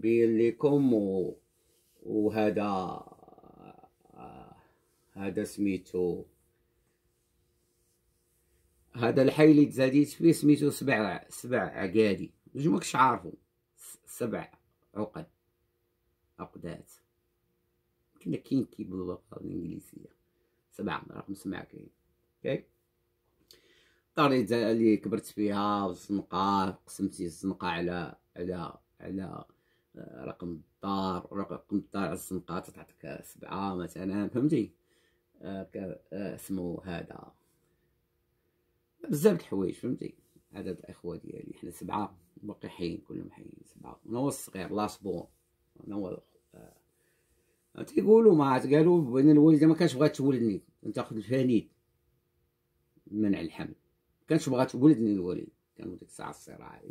بين ليكم و... وهذا هذا سميتو هذا الحي اللي تزاديت فيه سميتو سبع سبع عقادي ما كنتش عارفو سبع عقد عقدات كنا كاين كي باللغه الانجليزيه سبع رقم سبعه كاين اوكي الدار اللي كبرت فيها الزنقة قسمتي الزنقه على على على رقم الدار رقم الدار على الزنقة تعطيك سبعة مثلا فهمتي آه، آه، اسمو هذا بزاف د الحوايج فهمتي عدد الاخوه ديالي حنا سبعه باقي حيين كلهم حيين سبعه انا هو الصغير لاسبون انا هو آه، تيقولوا ما عاد قالوا بان الوالده ما كانش بغا تولدني تاخذ الفانيل منع الحمل ما كانش بغا تولدني الوالد كانوا ديك الساعه الصراعات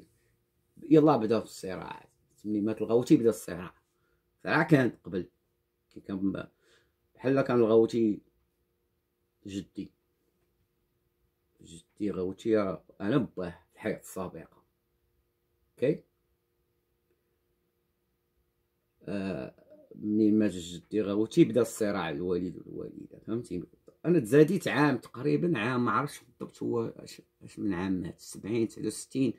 يلا بداو الصراعات ملي مات الغاوتي بدا الصراع صراع كان قبل كي كان بحال كان الغاوتي جدي جدي غاوتي انا باه في الحياة السابقة اوكي آه منين مات جدي غاوتي بدا الصراع الوالد والوالدة فهمتي انا تزاديت عام تقريبا عام ما عرفتش بالضبط هو اش من عام مات 70 69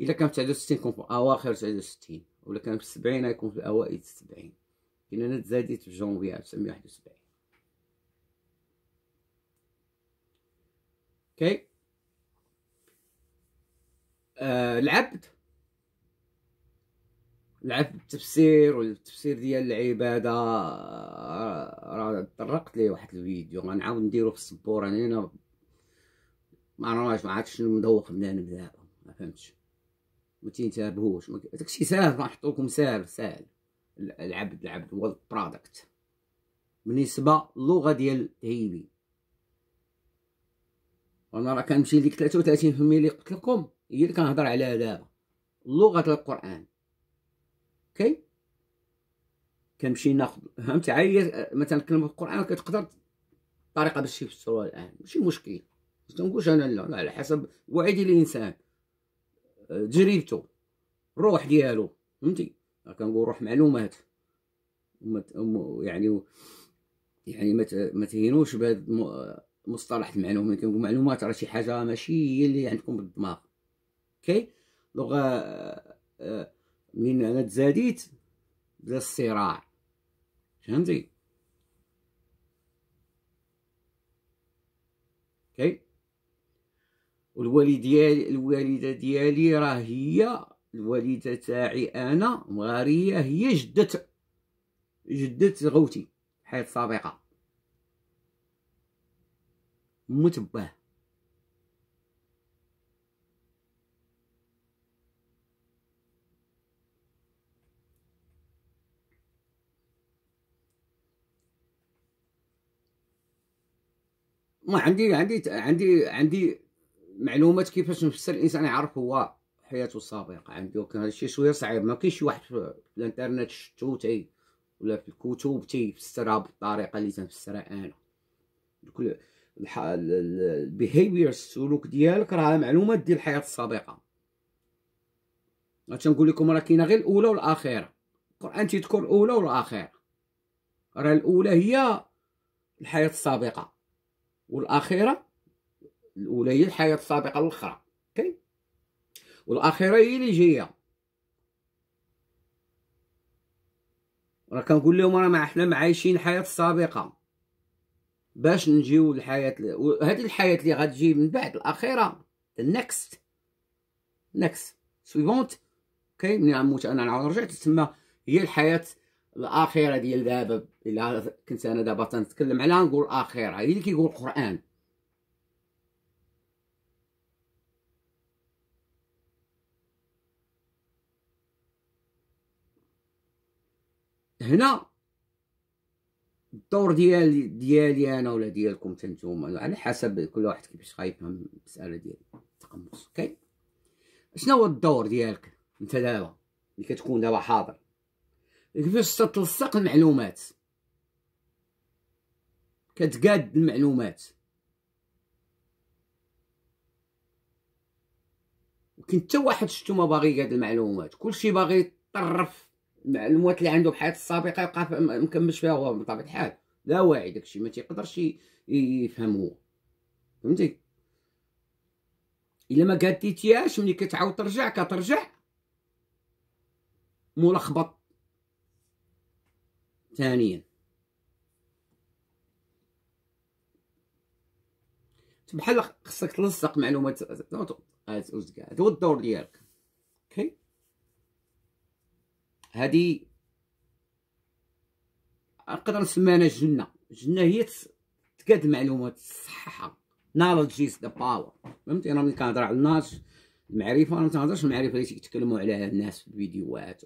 الا كان 69 كون في اواخر 69 ولا كان في السبعين غيكون في اوائل السبعين لان انا تزاديت في جونفي 1971 اوكي آه العبد العبد التفسير والتفسير ديال العباده آه، راه طرقت ليه واحد الفيديو غنعاود نديرو في السبوره انا ما عرفتش ما عرفتش شنو مذوق من انا ما فهمتش ما تنتبهوش داكشي ساهل نحطو لكم ساهل ساهل العبد العبد هو البرودكت بالنسبه للغه ديال هيلي وانا راه كنمشي لديك 33% اللي قلت لكم هي اللي كنهضر عليها دابا لغه القران اوكي كنمشي ناخذ فهمت عاية مثلا كلمه القران كتقدر طريقه باش تفسروها الان ماشي مشكل ما تنقولش انا لا, لا على حسب وعيدي الانسان تجربته الروح ديالو فهمتي كنقول روح معلومات يعني يعني ما تهينوش بهذا مصطلح المعلومات كنقول معلومات راه شي حاجه ماشي هي اللي عندكم بالدماغ اوكي لغه آه، آه، منين انا تزاديت بدا الصراع فهمتي اوكي ديالي الوالده ديالي راه هي الوالده تاعي انا مغاريه هي جدة جدة غوتي حياة سابقة متباه ما عندي عندي عندي عندي معلومات كيفاش نفسر الانسان يعرف هو حياته السابقه عنده يعني كان هذا الشيء شويه صعيب ما كاينش شي واحد في الانترنت شفتو تي ولا في الكتب تيفسرها بالطريقه اللي تنفسرها انا كل البيهيفير السلوك ديالك راه معلومات ديال الحياه السابقه تنقول لكم راه كاينه غير الاولى والاخيره القران تيذكر الاولى والاخيره راه الاولى هي الحياه السابقه والاخيره الاولى هي الحياه السابقه الاخرى اوكي والاخيره هي اللي جايه راه كنقول لهم راه ما حنا عايشين الحياه السابقه باش نجيو للحياه هذه الحياه اللي غتجي من بعد الاخيره النكست نكست سويفونت اوكي ملي نموت انا نعاود رجعت تسمى هي الحياه الاخيره ديال دابا الا كنت انا دابا تنتكلم عليها نقول الاخره هي اللي كيقول القران هنا الدور ديال ديالي انا ولا ديالكم تنتوما على حسب كل واحد كيفاش غيفهم المساله ديال التقمص اوكي شنو هو الدور ديالك انت دابا اللي كتكون دابا حاضر كيفاش تتلصق المعلومات كتقاد المعلومات وكنت واحد شتو ما باغي قاد المعلومات كلشي باغي يطرف المعلومات اللي عنده بحياته السابقه يبقى مكملش فيها هو بطبيعه الحال لا واعي داكشي ما تيقدرش يفهم هو فهمتي الا ما قاديتيهاش ملي كتعاود ترجع كترجع ملخبط ثانيا بحال خصك تلصق معلومات هذا هو آه، الدور ديالك اوكي okay. هادي نقدر نسميها انا جنه جنه هي تكاد معلومات الصحة نالج از ذا باور فهمتي انا ملي كنهضر على الناس المعرفه انا ما تنهضرش المعرفه اللي تيتكلموا عليها الناس في الفيديوهات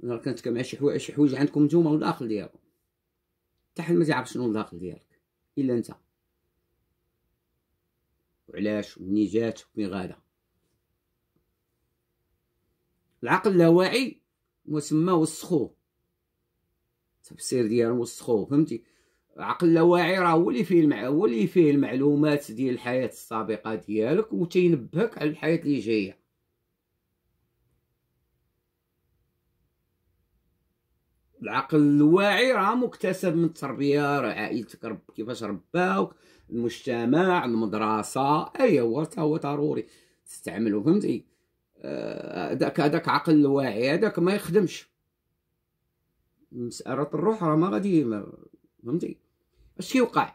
ولا انا كنتكلم على شي حوايج شي حوايج عندكم نتوما والداخل ديالكم حتى حد ما تيعرف شنو الداخل ديالك الا انت وعلاش ومنين جات وفين غادا العقل اللاواعي مسمى وسخوه التفسير ديال وسخوه فهمتي العقل اللاواعي راه هو اللي فيه المع... هو اللي فيه المعلومات ديال الحياه السابقه ديالك وتينبهك على الحياه اللي جايه العقل الواعي راه مكتسب من التربيه راه عائلتك رب كيفاش رباوك المجتمع المدرسه اي هو هو ضروري تستعملو فهمتي هذاك هذاك عقل واعي هذاك ما يخدمش مسألة الروح راه ما غادي فهمتي اش كيوقع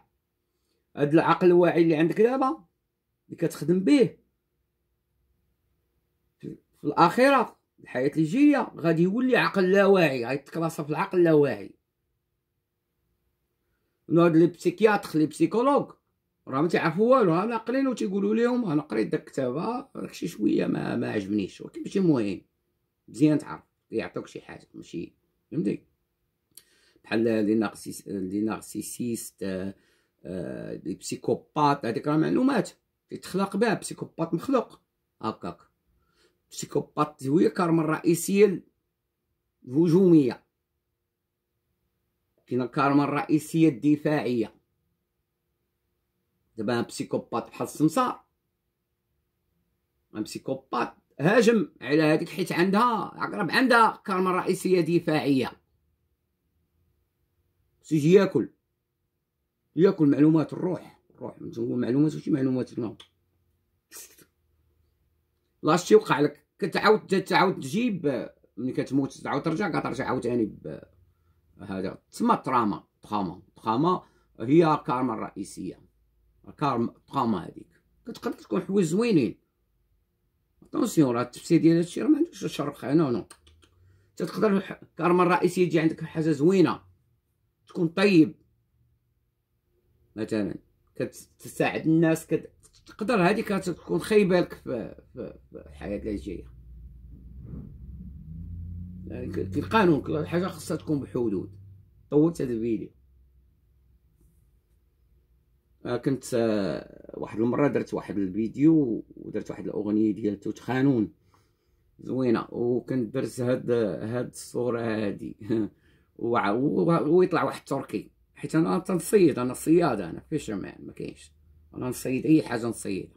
هاد العقل الواعي اللي عندك دابا اللي كتخدم به في الاخره الحياه اللي جايه غادي يولي عقل لا واعي غيتكراسى في العقل لا واعي نوض لي بسيكياتر لي بسيكولوج راه ما تيعرفوا والو انا قليل تيقولوا لهم انا قريت داك الكتابه راك شي شويه ما ما عجبنيش ولكن ماشي مهم مزيان تعرف يعطوك شي حاجه ماشي فهمتي بحال لي نارسيس لي نارسيسيست آه, آه، لي بسيكوبات هذيك راه معلومات تتخلق بها بسيكوبات مخلوق هكاك بسيكوبات هي كارما الرئيسيه الهجوميه كاينه الكارما الرئيسيه الدفاعيه دابا بسيكوبات بحال السمسار بسيكوبات هاجم على هذيك حيت عندها عقرب عندها كارما رئيسيه دفاعيه سيجي ياكل ياكل معلومات الروح الروح نقول معلومات وشي معلومات هنا لاشتي وقع لك كتعاود تعاود تجيب ملي كتموت تعاود ترجع كترجع عاوتاني ب هذا تسمى تراما تراما تراما هي كارما الرئيسيه الكارما هذيك كتقدر تكون حوايج زوينين اتونسيون راه التفسير ديال هادشي راه ما عندوش خير نو نو تقدر الكارما الرئيسي يجي عندك حاجه زوينه تكون طيب مثلا كتساعد الناس كت... تقدر هذيك تكون خايبه لك في, في... في الحياه اللي جايه يعني القانون كل حاجه خاصها تكون بحدود طولت هذا الفيديو آه، كنت آه، واحد المره درت واحد الفيديو ودرت واحد الاغنيه ديال توت خانون زوينه وكنت درت هاد هاد الصوره هادي ويطلع واحد تركي حيت انا تنصيد انا صياد انا فيشرمان ما كاينش انا نصيد اي حاجه نصيدها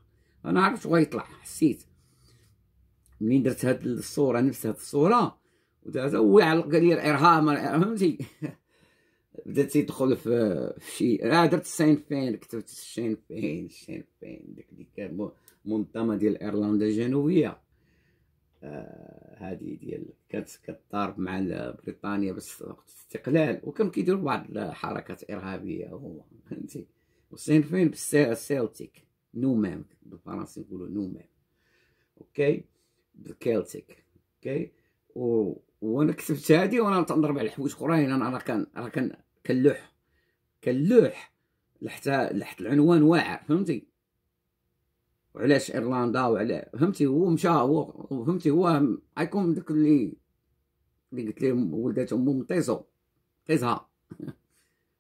انا عرفت غيطلع حسيت منين درت هاد الصوره نفس هاد الصوره ودازا هو قال لي الارهام فهمتي بدا تيدخل في شي راه درت سين فين كتبت شين فين شين فين ديك ديك منظمة ديال ايرلندا الجنوبيه آه، هذه ديال كانت كتضارب مع بريطانيا بس وقت الاستقلال وكانوا كيديروا بعض الحركات ارهابيه هما فهمتي وسين فين بالسيلتيك مام بالفرنسي نو مام اوكي بالكيلتيك اوكي و وانا كتبت هادي وانا تنضرب على حوايج اخرين انا راه كان راه كان كنلوح كنلوح لحتى لحت العنوان واعر فهمتي وعلاش ايرلندا وعلى فهمتي هو مشى هو فهمتي هو غيكون داك اللي اللي قلت لهم ولدات امهم طيزو طيزها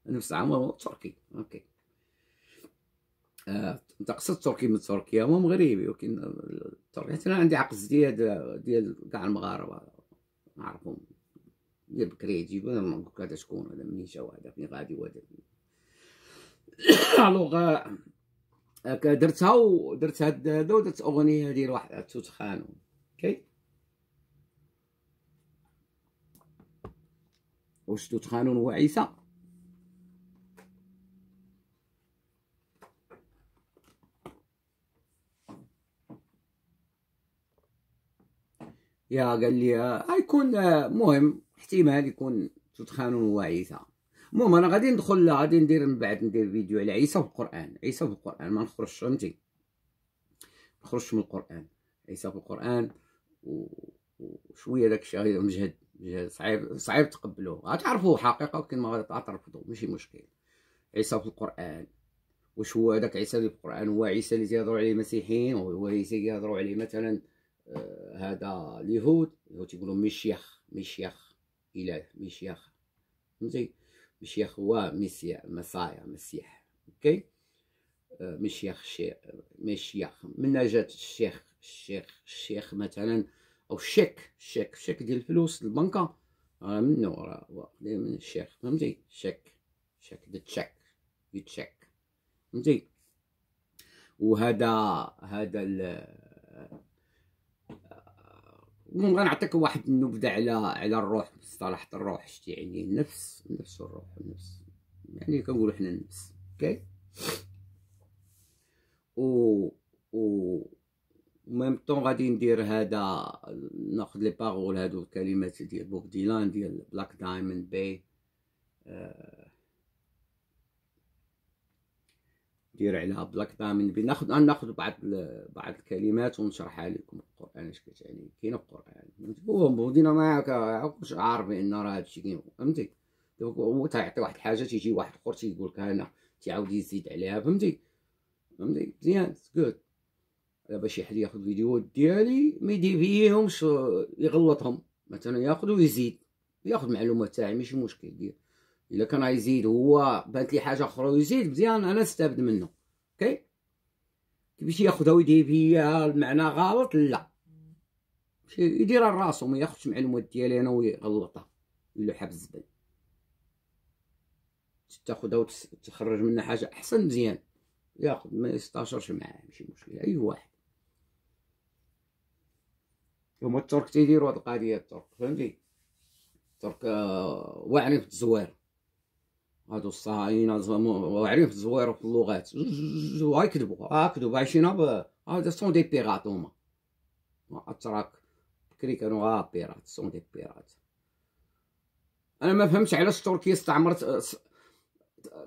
نفس عمره تركي اوكي آه قصد تركي من تركيا هو مغربي ولكن تركيا انا عندي عقد زياد ديال كاع المغاربه نعرفهم دير بكري يجيبو انا نقولك هذا شكون هذا منين جا هذا فين غادي وهذا الوغ درتها ودرت هاد هذا ودرت اغنيه ديال واحد توت خانو كي خانو هو عيسى يا قال لي غيكون مهم احتمال يكون هو وعيسى المهم انا غادي ندخل غادي ندير من بعد ندير فيديو على عيسى في القران عيسى في القران ما نخرجش فهمتي نخرجش من القران عيسى في القران و... وشويه داك الشيء مجهد مجهد صعيب صعيب تقبلوه غتعرفوه حقيقه ولكن ما غتعرفوه ماشي مشكل عيسى في القران واش هو داك عيسى اللي في القران هو عيسى اللي تيهضروا عليه المسيحيين هو عيسى اللي يهضروا عليه مثلا آه، هذا اليهود اليهود تيقولوا مشيخ مشيخ اله مشيخ فهمتي مشيخ هو مسيح مسايا مسيح اوكي آه، مشيخ شي مشيخ من جات الشيخ الشيخ الشيخ مثلا او الشيك الشيك الشيك ديال الفلوس البنكه راه منو راه من الشيخ فهمتي شيك شيك ذا تشيك يتشيك فهمتي وهذا هذا المهم غنعطيك واحد النبذه على على الروح مصطلح الروح شتي يعني النفس النفس والروح النفس يعني كنقولوا حنا النفس اوكي و و ميم طون غادي ندير هذا ناخذ لي باغول هادو الكلمات ديال بوب ديلان ديال بلاك دايموند باي آه ندير عليها بلاك دايموند بناخد ناخذ بعض بعض الكلمات ونشرحها لكم القران اش كتعني كاين القران ودينا ما كنتش عارف بان راه هادشي كاين فهمتي هو تيعطي واحد الحاجه تيجي واحد اخر تيقول لك انا تعاود يزيد عليها فهمتي فهمتي مزيان جود دابا شي حد ياخذ فيديوهات ديالي ما فيهمش يغلطهم مثلا ياخذ ويزيد ياخذ معلومات تاعي ماشي مشكل ديال الا كان يزيد هو بانت لي حاجه اخرى ويزيد مزيان انا نستافد منه اوكي باش ياخذها ويدي فيا المعنى غلط لا يديرها لراسو ما ياخذش معلومات ديالي انا ويغلطها يلوحها بالزبل تاخذها وتخرج منها حاجه احسن مزيان ياخذ ما يستاشرش معاه ماشي مشكل اي واحد هما الترك تيديرو هاد القضيه الترك فهمتي الترك آه، واعرين في التزوير هادو الصهاينة وعرف زوير في اللغات ويكذبوا هاكذبوا عايشين هادو سون دي بيغات هما اتراك بكري كانوا ها آه، بيرات سون دي بيرات انا ما فهمتش علاش تركيا استعمرت آه،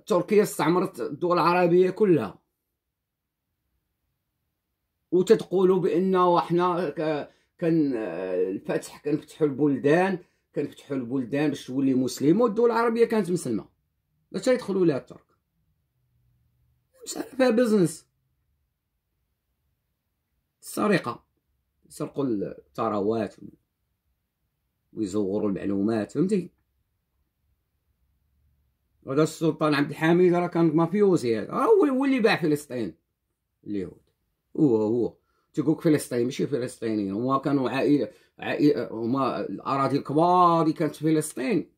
تركيا استعمرت الدول العربيه كلها وتتقولوا بان حنا كان آه، الفتح كنفتحوا البلدان كنفتحوا البلدان باش تولي مسلمه والدول العربيه كانت مسلمه باش يدخلوا لها الترك مسألة فيها بزنس السرقة يسرقوا الثروات ويزوروا المعلومات فهمتي هذا السلطان عبد الحميد راه كان مافيوزي هذا آه، هو هو اللي باع فلسطين اليهود هو هو تيقولك فلسطين ماشي فلسطينيين هما كانوا عائله عائله هما الاراضي الكبار اللي كانت فلسطين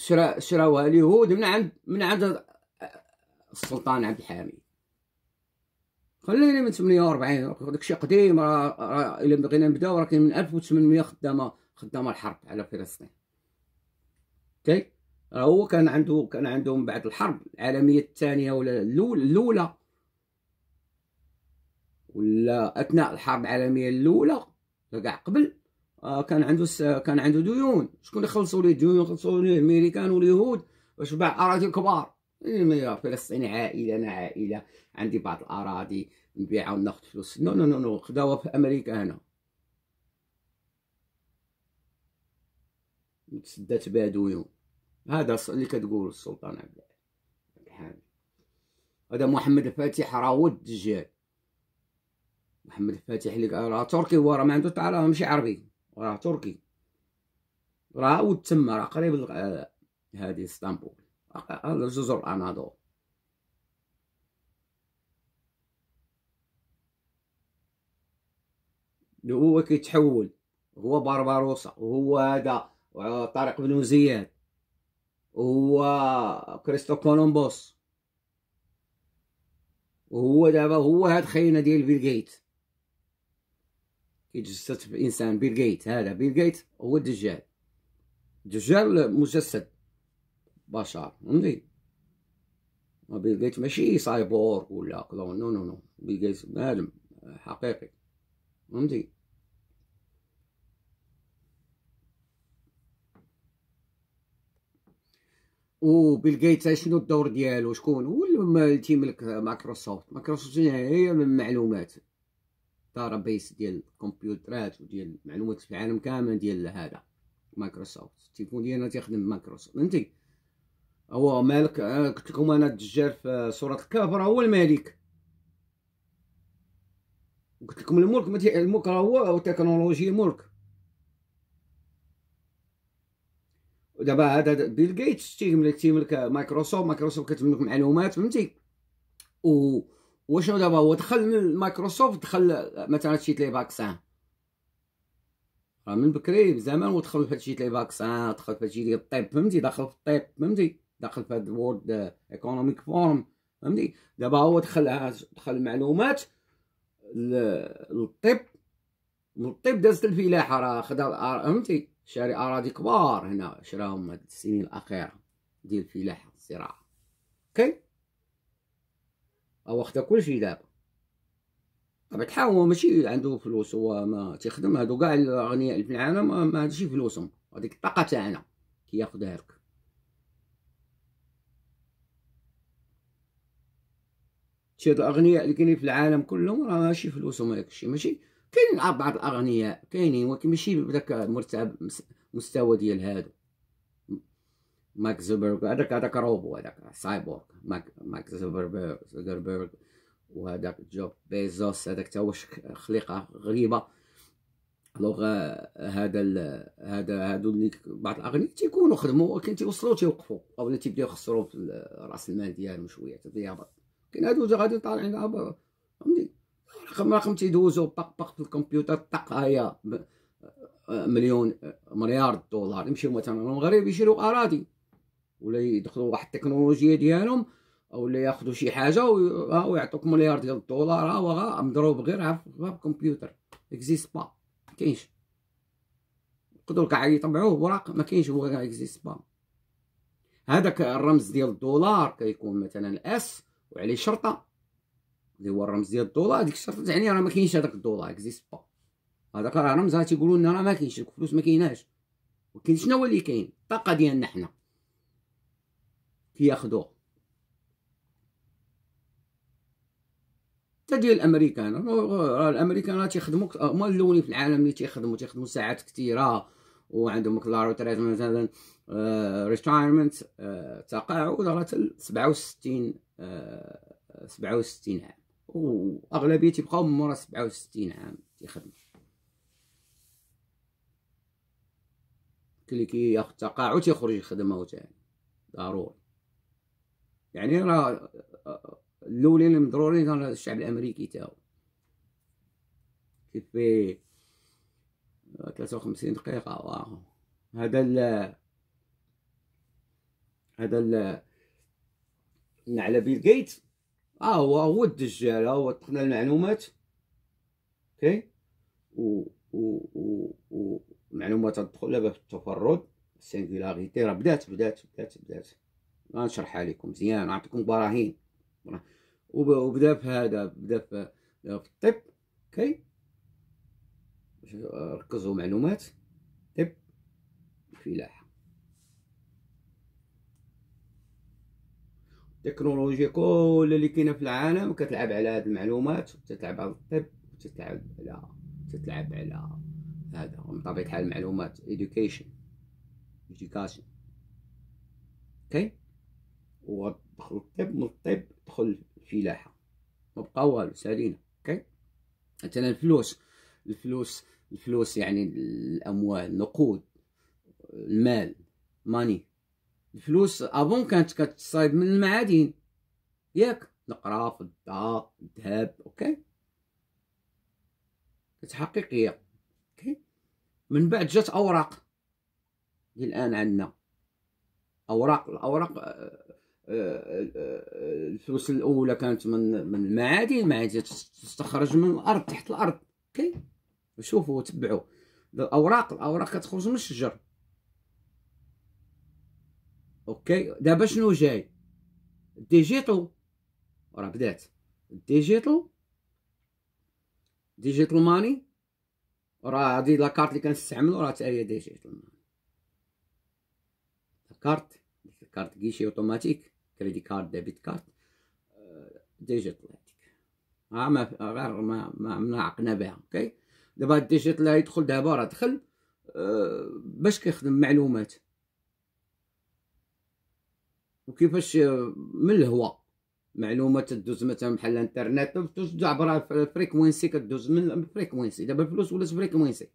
شرا شراوها اليهود من عند من عند السلطان عبد الحميد خلينا من 48 داكشي قديم راه را الا بغينا نبداو راه كاين من 1800 خدامه خدامه الحرب على فلسطين اوكي راه هو كان عنده كان عنده من بعد الحرب العالميه الثانيه ولا الاولى ولا اثناء الحرب العالميه الاولى كاع قبل آه، كان عنده س... كان عنده ديون شكون اللي خلصوا ليه ديون خلصوا ليه الامريكان واليهود باش باع اراضي كبار إيه فلسطين عائله انا عائله عندي بعض الاراضي نبيعها وناخذ فلوس نو نو نو نو خداوها في امريكا هنا تسدات بها ديون هذا اللي كتقول السلطان عبد الحامد هذا محمد الفاتح راه هو الدجال محمد الفاتح اللي راه تركي هو راه ما عنده تعالى ماشي عربي راه تركي راه ود تما راه قريب هادي اسطنبول جزر اناضول هو كيتحول هو بارباروسا وهو هذا طارق بن زياد وهو كريستو كولومبوس وهو دابا هو هاد خينا ديال بيل جيت كيتجسد في انسان بيل جيت هذا بيل جيت هو الدجال الدجال مجسد بشر فهمتي بيل جيت ماشي سايبورغ ولا كلون نو نو نو بيل جيت عالم حقيقي فهمتي بيل جيت شنو الدور ديالو شكون هو اللي تيملك مايكروسوفت مايكروسوفت هي من معلومات داتا بيس ديال الكمبيوترات وديال المعلومات في العالم كامل ديال هذا مايكروسوفت التليفون ديالنا تيخدم مايكروسوفت فهمتي هو مالك قلت لكم انا الدجال في سوره الكهف هو الملك قلت لكم الملك ما الملك راه هو التكنولوجيا ملك دابا هذا بيل غيتس تيملك تيملك مايكروسوفت مايكروسوفت كتملك معلومات فهمتي و وشنو دابا هو دخل من مايكروسوفت دخل مثلا شي لي فاكسان راه من بكري بزمان ودخل في هادشي لي فاكسان دخل في هادشي ديال الطب فهمتي دخل في الطب فهمتي دخل في هاد الورد ايكونوميك فورم فهمتي دابا هو دخل دخل المعلومات للطب من الطب دازت الفلاحه راه خدا فهمتي شاري اراضي كبار هنا شراهم هاد السنين الاخيره ديال الفلاحه الزراعه اوكي okay. خدا كلشي دابا طيب، بطحة هو ماشي عنده فلوس هو ما تيخدم هادو كاع الاغنياء في العالم ما هادشي فلوسهم هذيك الطاقه تاعنا كياخدها لك شي الاغنياء اللي كاينين في العالم كلهم راه ماشي فلوسهم هذاك الشيء ماشي كاينين بعض الاغنياء كاينين ولكن ماشي بداك مرتب مستوى ديال هادو ماك زوبرغ هذاك هذاك روبو هذاك سايبورغ ماك ماك زوبرغ وهذاك جوب بيزوس هذاك تا واش خليقه غريبه الوغ هذا ال... هذا هادو اللي بعض الاغنياء تيكونوا خدموا كان تيوصلوا تيوقفوا اللي تيبداو يخسروا في راس المال ديالهم شويه تيهبط كاين هادو غادي طالعين فهمتي رقم رقم تيدوزو باق باق في الكمبيوتر طق هيا مليون مليار دولار يمشيو مثلا المغرب يشريو اراضي ولا يدخلوا واحد التكنولوجيا ديالهم او لا ياخذوا شي حاجه آه، ويعطوك مليار ديال الدولار ها آه، هو مضروب غير في الكمبيوتر اكزيست با ما كاينش يقدروا كاع يطبعوه بوراق ما كاينش هو اكزيست با هذاك الرمز ديال الدولار كيكون مثلا اس وعليه شرطه اللي هو الرمز ديال الدولار ديك الشرطه تعني راه ما كاينش هذاك الدولار اكزيست با هذاك راه رمز تيقولوا لنا راه ما كاينش الفلوس ما كايناش ولكن شنو هو اللي كاين الطاقه ديالنا حنا ياخذوه تجي الامريكان الامريكان راه تيخدموا هما الاولين في العالم اللي تيخدموا تيخدموا ساعات كثيره وعندهم كلارو تريز مثلا ريتايرمنت تقاعد راه 67 67 عام واغلبيه تيبقاو مورا 67 عام تيخدموا اللي ياخذ تقاعد يخرج يخدم عاوتاني ضروري يعني راه الاولين المضرورين كان الشعب الامريكي تاعو كيف في 53 دقيقة واه هذا ال هذا ال على بيل جيت اه هو هو الدجال هو تقنى المعلومات اوكي و و و, و... معلومات تدخل في التفرد السينغولاريتي راه بدات بدات بدات بدات غنشرحها لكم مزيان نعطيكم براهين وبدا في هذا بدا في الطب اوكي ركزوا معلومات طب فلاحة التكنولوجيا كل اللي كاينه في العالم كتلعب على هاد المعلومات وتتلعب على الطب وتتلعب على تتلعب على هذا من الحال المعلومات education education اوكي okay. ودخل الطب من الطب دخل الفلاحة ما بقى والو سالينا اوكي مثلا الفلوس الفلوس الفلوس يعني الاموال النقود المال ماني الفلوس افون كانت كتصايب من المعادن ياك نقرا فضة الذهب اوكي كانت حقيقيه اوكي من بعد جات اوراق الان عندنا اوراق الاوراق آه، الفلوس الاولى كانت من من المعادن المعادن تستخرج من الارض تحت الارض اوكي شوفوا وتبعوا الاوراق الاوراق كتخرج من الشجر اوكي دابا شنو جاي الديجيتال راه بدات الديجيتال ديجيتال ماني راه هادي كارت اللي كنستعملو راه حتى هي ديجيتال ماني لاكارت كارت كيشي اوتوماتيك كريدي كارد ديبت كارد آه، ديجيت ها ما غير ما ما, ما بها اوكي دابا الديجيتال يدخل دابا راه دخل آه، باش كيخدم معلومات وكيفاش آه، من الهواء معلومات تدوز مثلا بحال الانترنت تدوز عبر الفريكوينسي كدوز من الفريكوينسي دابا الفلوس ولات فريكوينسي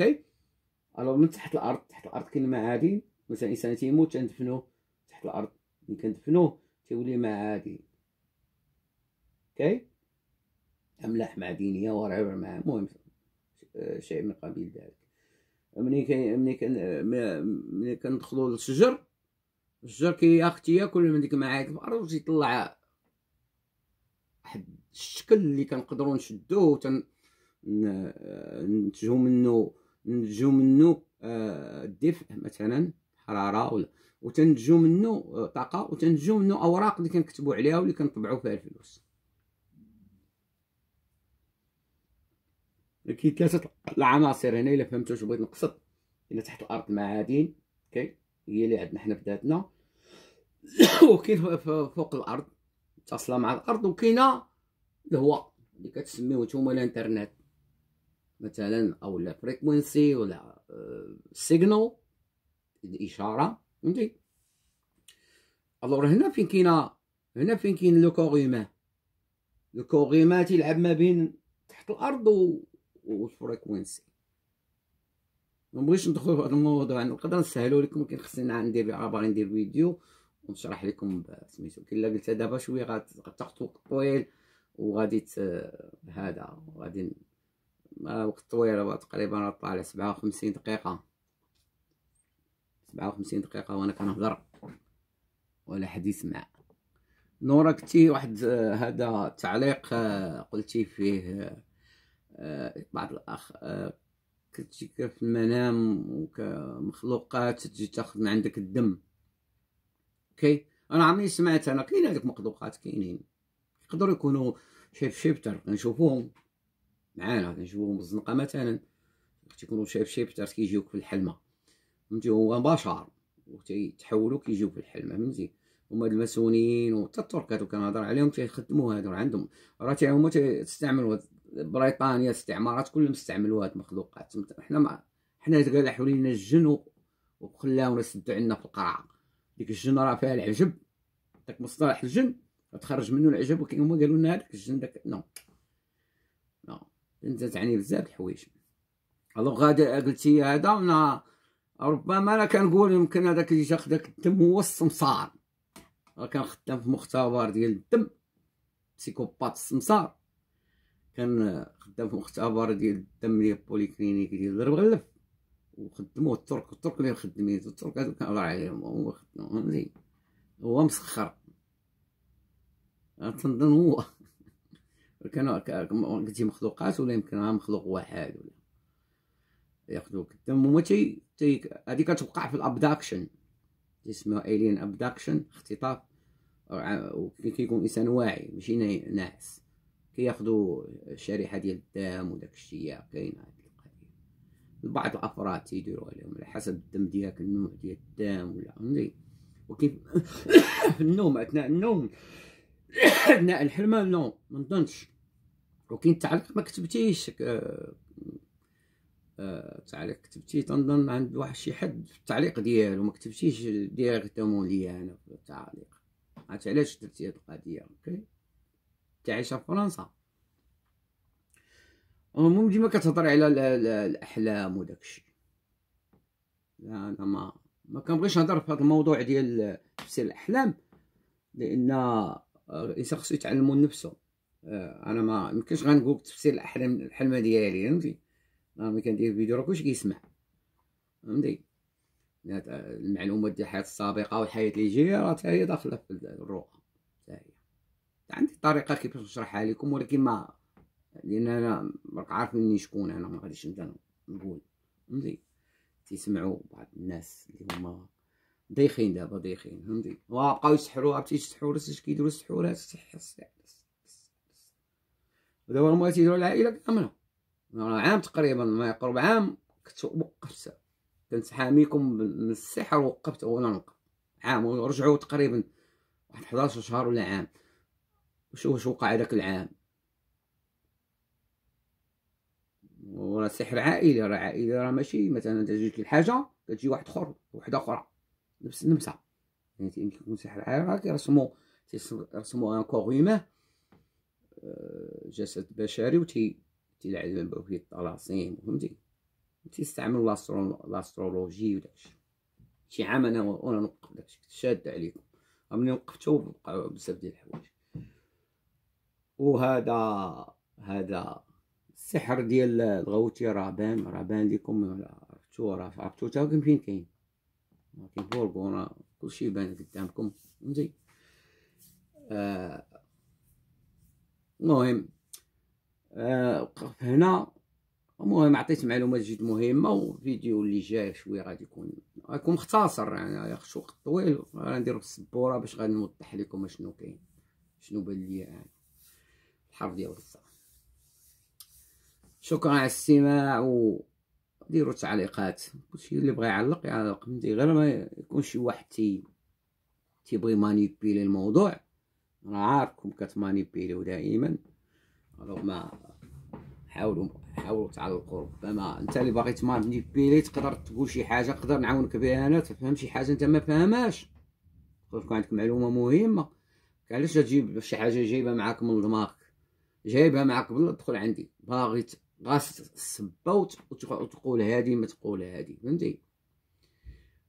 اوكي الوغ من تحت الارض تحت الارض كاين معادن مثلا انسان تيموت تندفنوه تحت الارض ملي كندفنوه تيولي معادن اوكي املاح معدنيه ورعب مع المهم آه، شيء من قبيل ذلك ملي كان ملي كان ملي كندخلوا للشجر الشجر كياخد تياكل من ديك المعادن في الارض ويطلع واحد الشكل اللي كنقدروا نشدوه وتنتجو آه، منه نتجو منو آه، الدفء مثلا حراره ولا وتنتجو منو آه، طاقه وتنتجو منو اوراق اللي كنكتبوا عليها واللي كنطبعوا فيها الفلوس كاين ثلاثه العناصر هنا الا فهمتوا واش بغيت نقصد الا تحت الارض معادن اوكي هي اللي عندنا حنا في ذاتنا وكاين فوق الارض متصله مع الارض وكاينه الهواء اللي كتسميوه نتوما الانترنت مثلا او فريكوينسي ولا سيجنال آه، الاشاره فهمتي الور هنا فين كاين هنا فين كاين لو كوغيما لو كوغيما تيلعب ما بين تحت الارض و... والفريكونسي ما بغيتش ندخل في هذا الموضوع نقدر نسهلو لكم ولكن خصني ندير عبارة ندير فيديو ونشرح لكم سميتو كي لا قلت دابا شويه غتاخذ وقت طويل وغادي هذا غادي وقت طويل تقريبا طالع سبعة وخمسين دقيقة سبعة وخمسين دقيقة وانا كنهضر ولا حد يسمع نورا كنتي واحد هذا تعليق قلتي فيه بعض الاخ كتجي في المنام وكمخلوقات تجي تاخذ من عندك الدم اوكي انا عمري سمعت انا كاين هذوك مخلوقات كاينين يقدروا يكونوا شيف شيبتر نشوفوهم معانا غادي نجيبوهم الزنقه مثلا يكونو شايب شايب تعرف كيجيوك في الحلمه فهمتي هو بشر وتيتحولوا كيجيو في الحلمه فهمتي هما الماسونيين وحتى الترك هادو كنهضر عليهم تيخدمو هادو عندهم راه تي هما تستعملوا بريطانيا استعمارات كلهم استعملو هاد المخلوقات حنا ما حنا تقلحوا لينا الجن وخلاونا سدو عندنا في القرعه ديك الجن راه فيها العجب داك مصطلح الجن تخرج منه العجب وكاين هما قالولنا لنا الجن داك نو انت تعني بزاف الحوايج الو غادي قلتي هذا انا ربما انا كنقول يمكن هذاك اللي جاخ داك الدم هو السمسار راه كان خدام في مختبر ديال الدم سيكوبات السمسار كان خدام في مختبر ديال الدم ديال بوليكلينيك ديال الربغلف وخدموه الترك الترك اللي خدمين الترك هذوك كان راه عليهم هو خدمهم زين هو مسخر تنظن هو كانوا قلتي مخلوقات ولا يمكن راه مخلوق واحد ولا ياخذوا الدم هما تي تي هذه كتوقع في الابداكشن اسمها الين ابداكشن اختطاف وكيكون انسان واعي ماشي ناعس كياخذوا شريحه ديال الدم وداك الشيء كاين هذه القضيه بعض الافراد تيديروا عليهم على حسب الدم ديالك النوع ديال الدم ولا عندي وكيف في النوم اثناء النوم اثناء الحلمه نو ما نظنش وكاين تعليق ما كتبتيش آه، تعليق كتبتي تنظن عند واحد شي حد في التعليق ديالو ما كتبتيش ديريكتومون ليا انا في التعليق عرفت علاش درتي هاد القضيه اوكي تعيش في فرنسا المهم ديما كتهضر على الاحلام وداكشي لا انا ما ما كنبغيش نهضر في هذا الموضوع ديال تفسير الاحلام لان الانسان آه، خصو يتعلمو نفسه آه، انا ما يمكنش غنقول تفسير الاحلام الحلمه ديالي فهمتي ملي كندير فيديو راه كلشي كيسمع فهمتي آه، المعلومات ديال الحياه السابقه والحياه اللي جايه راه حتى هي داخله في الروح حتى هي عندي طريقه كيفاش نشرحها لكم ولكن ما لان انا راك عارف مني شكون انا ما غاديش نبدا نقول فهمتي تيسمعوا بعض الناس اللي هما دايخين دابا دايخين فهمتي وبقاو يسحروا عرفتي السحور كيديروا السحورات تحس ودابا هما تيديروا العائله كامله عام تقريبا ما يقرب عام كنت وقفت حاميكم من السحر وقفت اولا عام ورجعوا تقريبا واحد 11 شهر ولا عام وشو واش وقع هذاك العام وراه سحر عائلي راه عائلي راه ماشي مثلا تجيك الحاجه كتجي واحد اخر وحده اخرى نفس النمسه يعني كيكون يكون سحر عائلي راه كيرسموا تيرسموا ان كوغ جسد بشري وتي تيلعب في الطلاسيم فهمتي تيستعمل لاسترو لاسترولوجي وداكشي شي عام انا وانا نوقف داكشي كنت شاد عليكم ملي وقفتو بقاو بزاف ديال الحوايج وهذا هذا السحر ديال الغوتي راه بان راه بان ليكم عرفتو راه عرفتو تا فين كاين كاين فورغون كلشي بان قدامكم فهمتي آه المهم آه هنا المهم عطيت معلومات جد مهمه وفيديو اللي جاي شويه غادي يكون غيكون مختصر يعني ياخذ وقت طويل غنديرو السبوره باش غادي نوضح لكم اشنو كاين شنو بان ليا آه، يعني. الحرف ديال الصح شكرا على الاستماع و ديروا تعليقات كلشي اللي بغى يعلق يعلق يعني غير ما يكون شي واحد تي تيبغي مانيبيلي الموضوع انا عارفكم كتمانيبيليو دائما رغم حاولوا حاولوا تعلقوا ربما انت اللي باغي تمانيبيلي تقدر تقول شي حاجه نقدر نعاونك بها انا تفهم شي حاجه انت ما فهماش تكون عندك معلومه مهمه علاش تجيب شي حاجه جايبه معاك من دماغك جايبها معاك بلا تدخل عندي باغي غاس تسبا وتقول هادي ما تقول هادي فهمتي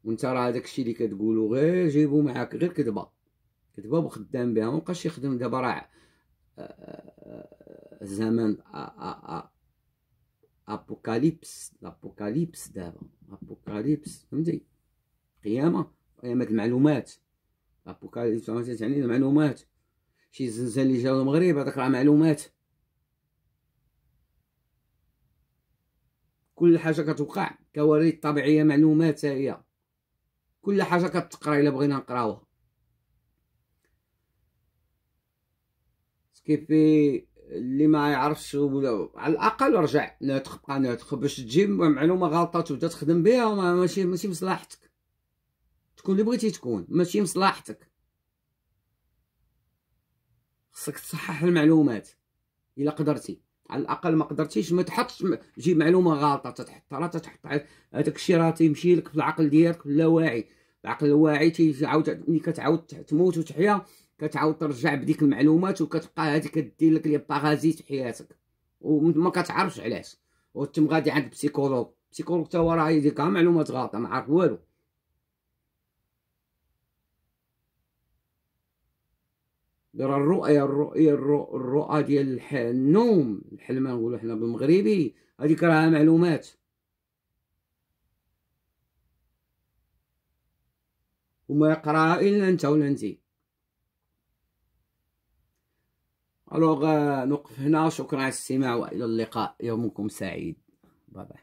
وانت راه داكشي اللي كتقولو غير جايبو معاك غير كذبه كتبوب خدام بها مبقاش يخدم دابا راه آه، آه، آه، زمان ابوكاليبس لابوكاليبس دابا ابوكاليبس فهمتي قيامه قيامه المعلومات الابوكاليبس يعني المعلومات شي زلزال اللي جا المغرب هذاك راه معلومات كل حاجه كتوقع كوارث طبيعيه معلومات هي كل حاجه كتقرا الا بغينا نقراوها كيفي اللي ما يعرفش على الاقل رجع ناتخ بقى ناتخ باش تجيب معلومه غلطه تبدا تخدم بها ماشي ماشي مصلحتك تكون اللي بغيتي تكون ماشي مصلحتك خصك تصحح المعلومات الا قدرتي على الاقل ما قدرتيش ما تحطش جيب معلومه غلطه تتحط راه تتحط هذاك الشيء راه تيمشي لك في العقل ديالك اللاواعي العقل الواعي تيعاود ملي كتعاود تموت وتحيا كتعاود ترجع بديك المعلومات وكتبقى هذه كدير لك لي باغازيت في حياتك وما كتعرفش علاش وتم غادي عند بسيكولوج بسيكولوج تا هو راه يديك معلومات غلط ما عارف والو درا الرؤية الرؤية الرؤى ديال النوم الحلم نقولو حنا بالمغربي هاديك راها معلومات وما يقراها الا انت ولا انتي الوغ نوقف هنا شكرا على الاستماع والى اللقاء يومكم سعيد باي باي